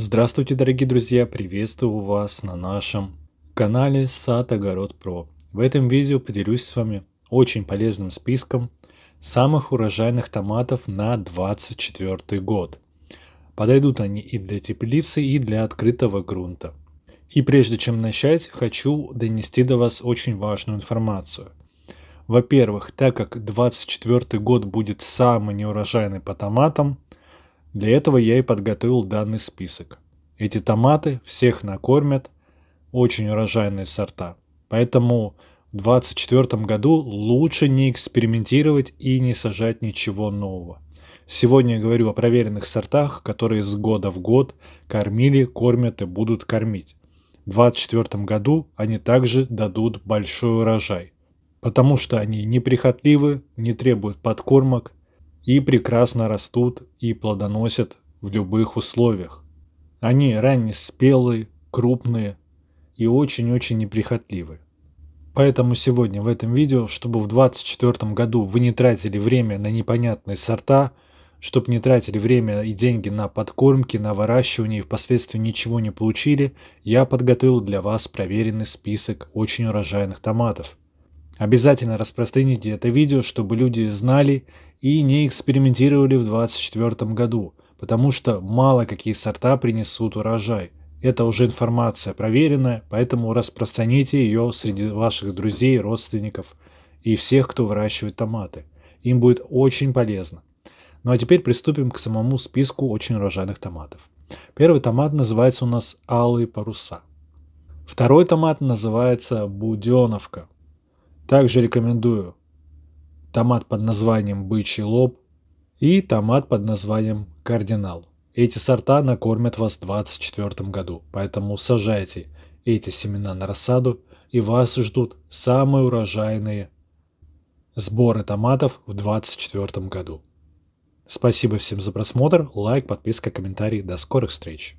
Здравствуйте, дорогие друзья! Приветствую вас на нашем канале Сад Огород Про. В этом видео поделюсь с вами очень полезным списком самых урожайных томатов на 2024 год. Подойдут они и для теплицы, и для открытого грунта. И прежде чем начать, хочу донести до вас очень важную информацию. Во-первых, так как 2024 год будет самый неурожайный по томатам – для этого я и подготовил данный список. Эти томаты всех накормят, очень урожайные сорта. Поэтому в 2024 году лучше не экспериментировать и не сажать ничего нового. Сегодня я говорю о проверенных сортах, которые с года в год кормили, кормят и будут кормить. В 2024 году они также дадут большой урожай, потому что они неприхотливы, не требуют подкормок и прекрасно растут и плодоносят в любых условиях. Они раннеспелые, крупные и очень-очень неприхотливы. Поэтому сегодня в этом видео, чтобы в 2024 году вы не тратили время на непонятные сорта, чтобы не тратили время и деньги на подкормки, на выращивание и впоследствии ничего не получили, я подготовил для вас проверенный список очень урожайных томатов – Обязательно распространите это видео, чтобы люди знали и не экспериментировали в 2024 году, потому что мало какие сорта принесут урожай. Это уже информация проверенная, поэтому распространите ее среди ваших друзей, родственников и всех, кто выращивает томаты. Им будет очень полезно. Ну а теперь приступим к самому списку очень урожайных томатов. Первый томат называется у нас «Алые паруса». Второй томат называется «Буденовка». Также рекомендую томат под названием «Бычий лоб» и томат под названием «Кардинал». Эти сорта накормят вас в 2024 году, поэтому сажайте эти семена на рассаду, и вас ждут самые урожайные сборы томатов в 2024 году. Спасибо всем за просмотр, лайк, подписка, комментарий. До скорых встреч!